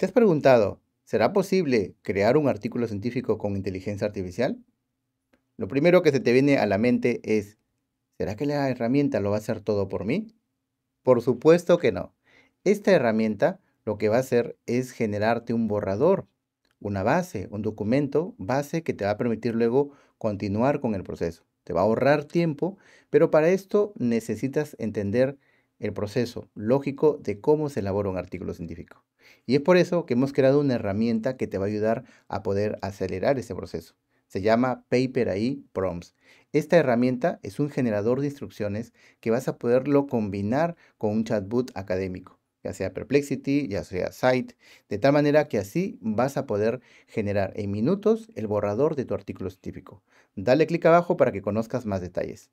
¿Te has preguntado, ¿será posible crear un artículo científico con inteligencia artificial? Lo primero que se te viene a la mente es, ¿será que la herramienta lo va a hacer todo por mí? Por supuesto que no. Esta herramienta lo que va a hacer es generarte un borrador, una base, un documento base que te va a permitir luego continuar con el proceso. Te va a ahorrar tiempo, pero para esto necesitas entender el proceso lógico de cómo se elabora un artículo científico. Y es por eso que hemos creado una herramienta que te va a ayudar a poder acelerar ese proceso. Se llama PaperAI Prompts. Esta herramienta es un generador de instrucciones que vas a poderlo combinar con un chatbot académico, ya sea Perplexity, ya sea Site, de tal manera que así vas a poder generar en minutos el borrador de tu artículo científico. Dale clic abajo para que conozcas más detalles.